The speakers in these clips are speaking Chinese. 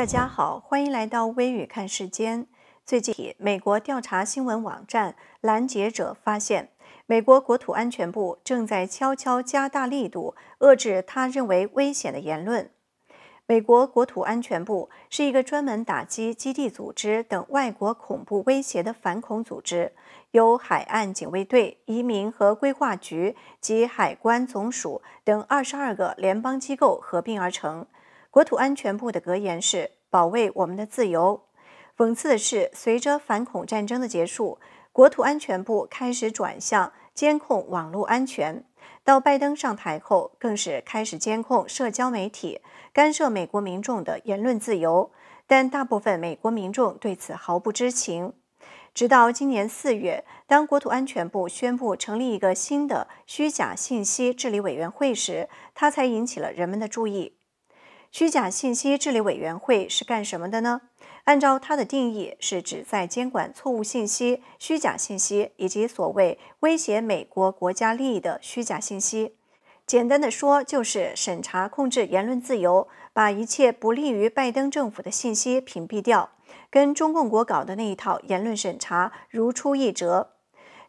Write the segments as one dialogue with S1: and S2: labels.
S1: 大家好，欢迎来到微语看世间。最近，美国调查新闻网站《拦截者》发现，美国国土安全部正在悄悄加大力度遏制他认为危险的言论。美国国土安全部是一个专门打击基地组织等外国恐怖威胁的反恐组织，由海岸警卫队、移民和规划局及海关总署等二十二个联邦机构合并而成。国土安全部的格言是“保卫我们的自由”。讽刺的是，随着反恐战争的结束，国土安全部开始转向监控网络安全。到拜登上台后，更是开始监控社交媒体，干涉美国民众的言论自由。但大部分美国民众对此毫不知情。直到今年四月，当国土安全部宣布成立一个新的虚假信息治理委员会时，它才引起了人们的注意。虚假信息治理委员会是干什么的呢？按照它的定义，是指在监管错误信息、虚假信息以及所谓威胁美国国家利益的虚假信息。简单的说，就是审查、控制言论自由，把一切不利于拜登政府的信息屏蔽掉，跟中共国搞的那一套言论审查如出一辙。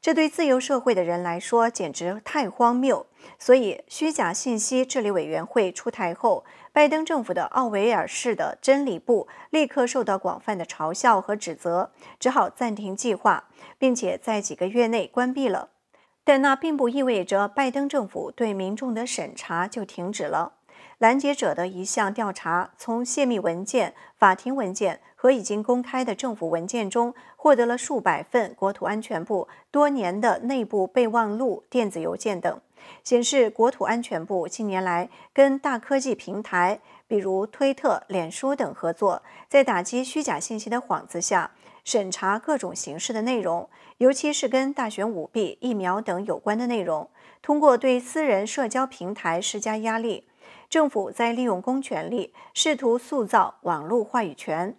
S1: 这对自由社会的人来说简直太荒谬。所以，虚假信息治理委员会出台后，拜登政府的奥维尔市的真理部立刻受到广泛的嘲笑和指责，只好暂停计划，并且在几个月内关闭了。但那并不意味着拜登政府对民众的审查就停止了。拦截者的一项调查，从泄密文件、法庭文件。和已经公开的政府文件中，获得了数百份国土安全部多年的内部备忘录、电子邮件等，显示国土安全部近年来跟大科技平台，比如推特、脸书等合作，在打击虚假信息的幌子下，审查各种形式的内容，尤其是跟大选舞弊、疫苗等有关的内容。通过对私人社交平台施加压力，政府在利用公权力试图塑造网络话语权。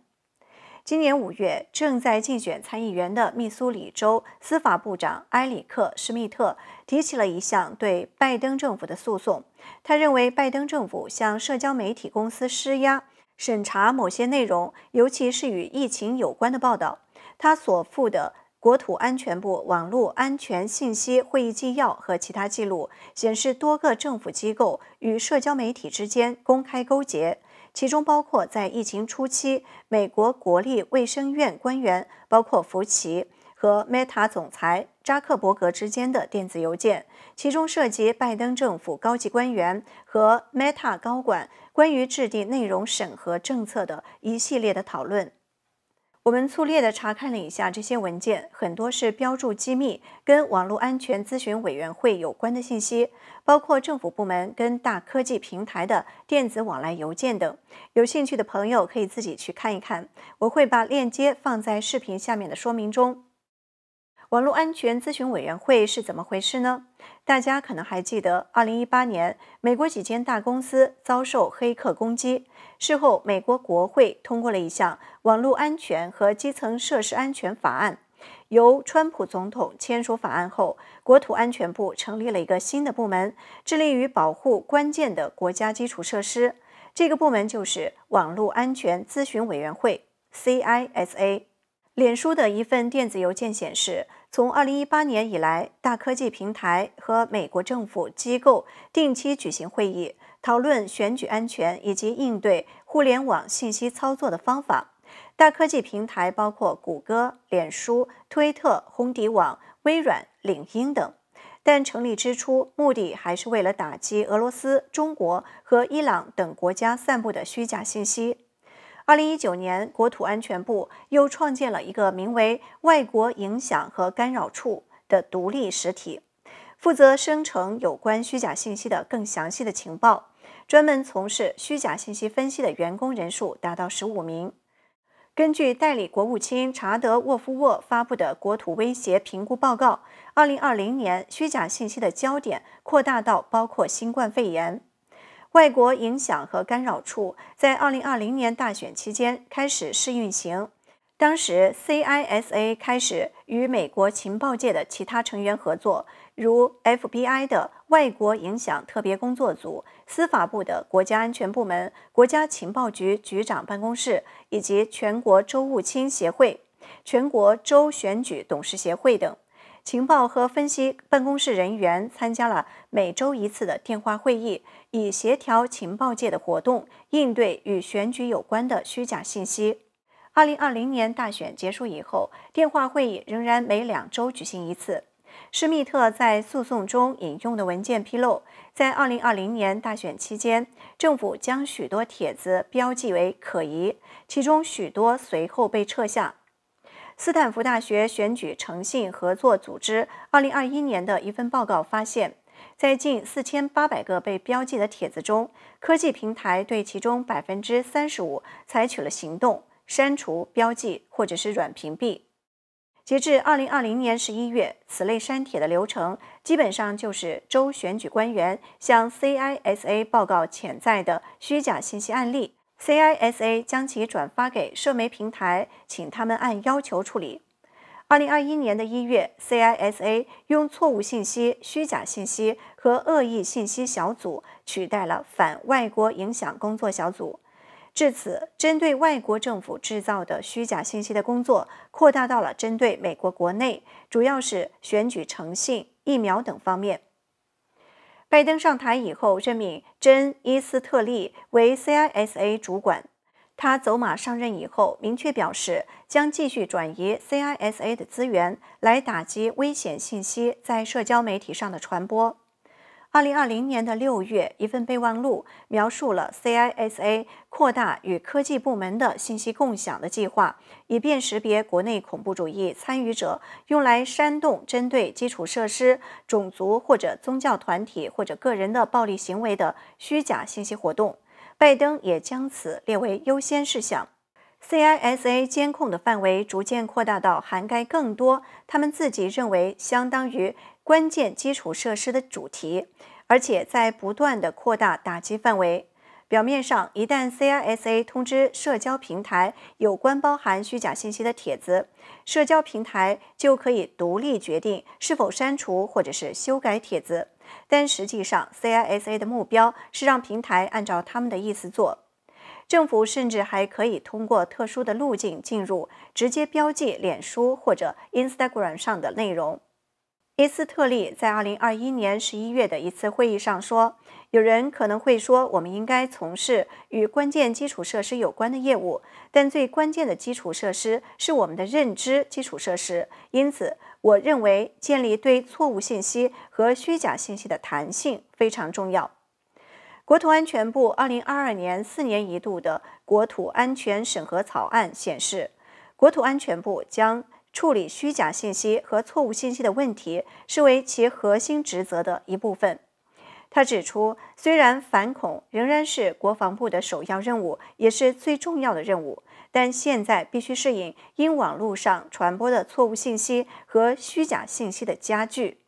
S1: 今年五月，正在竞选参议员的密苏里州司法部长埃里克·施密特提起了一项对拜登政府的诉讼。他认为，拜登政府向社交媒体公司施压，审查某些内容，尤其是与疫情有关的报道。他所附的国土安全部网络安全信息会议纪要和其他记录显示，多个政府机构与社交媒体之间公开勾结。其中包括在疫情初期，美国国立卫生院官员，包括福奇和 Meta 总裁扎克伯格之间的电子邮件，其中涉及拜登政府高级官员和 Meta 高管关于制定内容审核政策的一系列的讨论。我们粗略地查看了一下这些文件，很多是标注机密、跟网络安全咨询委员会有关的信息，包括政府部门跟大科技平台的电子往来邮件等。有兴趣的朋友可以自己去看一看，我会把链接放在视频下面的说明中。网络安全咨询委员会是怎么回事呢？大家可能还记得，二零一八年美国几间大公司遭受黑客攻击。事后，美国国会通过了一项网络安全和基层设施安全法案。由川普总统签署法案后，国土安全部成立了一个新的部门，致力于保护关键的国家基础设施。这个部门就是网络安全咨询委员会 （CISA）。脸书的一份电子邮件显示。从二零一八年以来，大科技平台和美国政府机构定期举行会议，讨论选举安全以及应对互联网信息操作的方法。大科技平台包括谷歌、脸书、推特、红底网、微软、领英等。但成立之初，目的还是为了打击俄罗斯、中国和伊朗等国家散布的虚假信息。二零一九年，国土安全部又创建了一个名为“外国影响和干扰处”的独立实体，负责生成有关虚假信息的更详细的情报。专门从事虚假信息分析的员工人数达到十五名。根据代理国务卿查德·沃夫沃发布的国土威胁评估报告，二零二零年虚假信息的焦点扩大到包括新冠肺炎。外国影响和干扰处在2020年大选期间开始试运行。当时，CISA 开始与美国情报界的其他成员合作，如 FBI 的外国影响特别工作组、司法部的国家安全部门、国家情报局局长办公室以及全国州务卿协会、全国州选举董事协会等。情报和分析办公室人员参加了每周一次的电话会议，以协调情报界的活动，应对与选举有关的虚假信息。2020年大选结束以后，电话会议仍然每两周举行一次。施密特在诉讼中引用的文件披露，在2020年大选期间，政府将许多帖子标记为可疑，其中许多随后被撤下。斯坦福大学选举诚信合作组织2021年的一份报告发现，在近4800个被标记的帖子中，科技平台对其中35%采取了行动，删除、标记或者是软屏蔽。截至2020年11月，此类删帖的流程基本上就是州选举官员向 CISA 报告潜在的虚假信息案例。CISA 将其转发给社媒平台，请他们按要求处理。二零二一年的一月，CISA 用错误信息、虚假信息和恶意信息小组取代了反外国影响工作小组。至此，针对外国政府制造的虚假信息的工作扩大到了针对美国国内，主要是选举诚信、疫苗等方面。拜登上台以后，任命珍·伊斯特利为 CISA 主管。他走马上任以后，明确表示将继续转移 CISA 的资源，来打击危险信息在社交媒体上的传播。二零二零年的六月，一份备忘录描述了 CISA 扩大与科技部门的信息共享的计划，以便识别国内恐怖主义参与者用来煽动针对基础设施、种族或者宗教团体或者个人的暴力行为的虚假信息活动。拜登也将此列为优先事项。CISA 监控的范围逐渐扩大到涵盖更多他们自己认为相当于。关键基础设施的主题，而且在不断地扩大打击范围。表面上，一旦 CISA 通知社交平台有关包含虚假信息的帖子，社交平台就可以独立决定是否删除或者是修改帖子。但实际上，CISA 的目标是让平台按照他们的意思做。政府甚至还可以通过特殊的路径进入，直接标记脸书或者 Instagram 上的内容。伊斯特利在二零二一年十一月的一次会议上说：“有人可能会说，我们应该从事与关键基础设施有关的业务，但最关键的基础设施是我们的认知基础设施。因此，我认为建立对错误信息和虚假信息的弹性非常重要。”国土安全部二零二二年四年一度的国土安全审核草案显示，国土安全部将。处理虚假信息和错误信息的问题是为其核心职责的一部分。他指出，虽然反恐仍然是国防部的首要任务，也是最重要的任务，但现在必须适应因网络上传播的错误信息和虚假信息的加剧。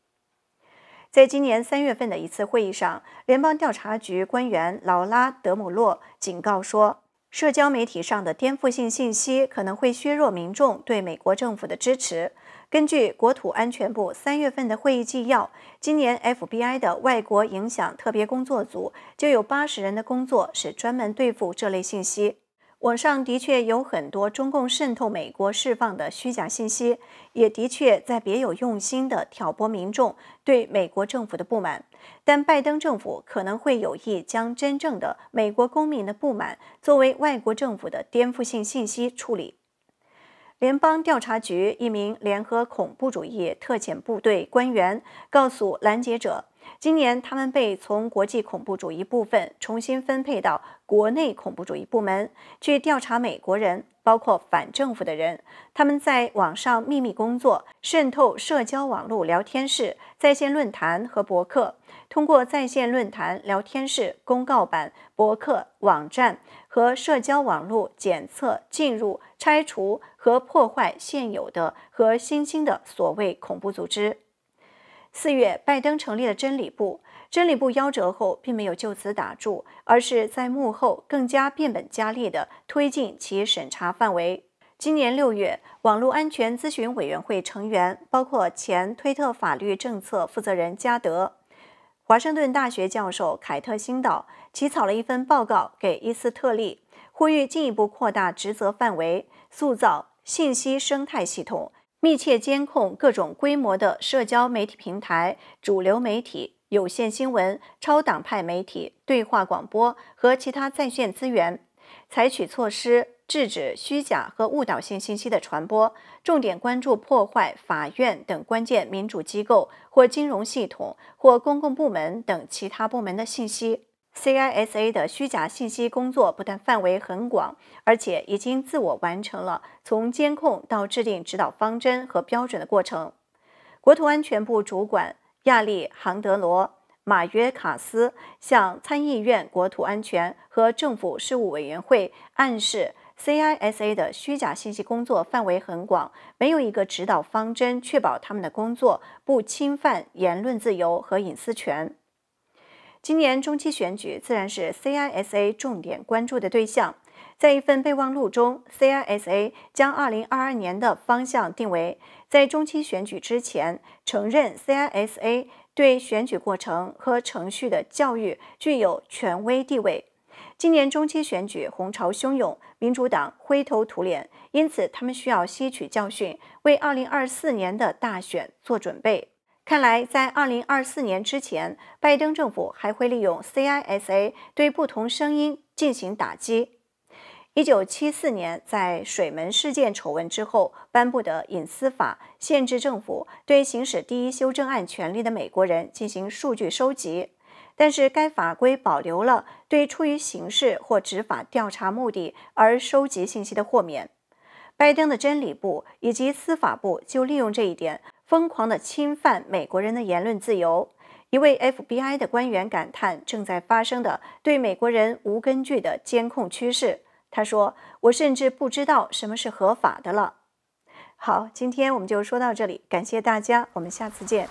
S1: 在今年三月份的一次会议上，联邦调查局官员劳拉·德姆洛警告说。社交媒体上的颠覆性信息可能会削弱民众对美国政府的支持。根据国土安全部三月份的会议纪要，今年 FBI 的外国影响特别工作组就有八十人的工作是专门对付这类信息。网上的确有很多中共渗透美国释放的虚假信息，也的确在别有用心地挑拨民众对美国政府的不满。但拜登政府可能会有意将真正的美国公民的不满作为外国政府的颠覆性信息处理。联邦调查局一名联合恐怖主义特遣部队官员告诉拦截者。今年，他们被从国际恐怖主义部分重新分配到国内恐怖主义部门，去调查美国人，包括反政府的人。他们在网上秘密工作，渗透社交网络聊天室、在线论坛和博客，通过在线论坛、聊天室、公告板、博客网站和社交网络检测、进入、拆除和破坏现有的和新兴的所谓恐怖组织。四月，拜登成立了真理部，真理部夭折后，并没有就此打住，而是在幕后更加变本加厉地推进其审查范围。今年六月，网络安全咨询委员会成员包括前推特法律政策负责人加德、华盛顿大学教授凯特·星岛，起草了一份报告给伊斯特利，呼吁进一步扩大职责范围，塑造信息生态系统。密切监控各种规模的社交媒体平台、主流媒体、有线新闻、超党派媒体、对话广播和其他在线资源，采取措施制止虚假和误导性信息的传播，重点关注破坏法院等关键民主机构、或金融系统、或公共部门等其他部门的信息。CISA 的虚假信息工作不但范围很广，而且已经自我完成了从监控到制定指导方针和标准的过程。国土安全部主管亚历杭德罗马约卡斯向参议院国土安全和政府事务委员会暗示，CISA 的虚假信息工作范围很广，没有一个指导方针确保他们的工作不侵犯言论自由和隐私权。今年中期选举自然是 CISA 重点关注的对象。在一份备忘录中，CISA 将2022年的方向定为，在中期选举之前承认 CISA 对选举过程和程序的教育具有权威地位。今年中期选举红潮汹涌，民主党灰头土脸，因此他们需要吸取教训，为2024年的大选做准备。看来，在二零二四年之前，拜登政府还会利用 CISA 对不同声音进行打击。一九七四年，在水门事件丑闻之后颁布的隐私法，限制政府对行使第一修正案权利的美国人进行数据收集。但是，该法规保留了对出于刑事或执法调查目的而收集信息的豁免。拜登的真理部以及司法部就利用这一点。疯狂地侵犯美国人的言论自由。一位 FBI 的官员感叹正在发生的对美国人无根据的监控趋势。他说：“我甚至不知道什么是合法的了。”好，今天我们就说到这里，感谢大家，我们下次见。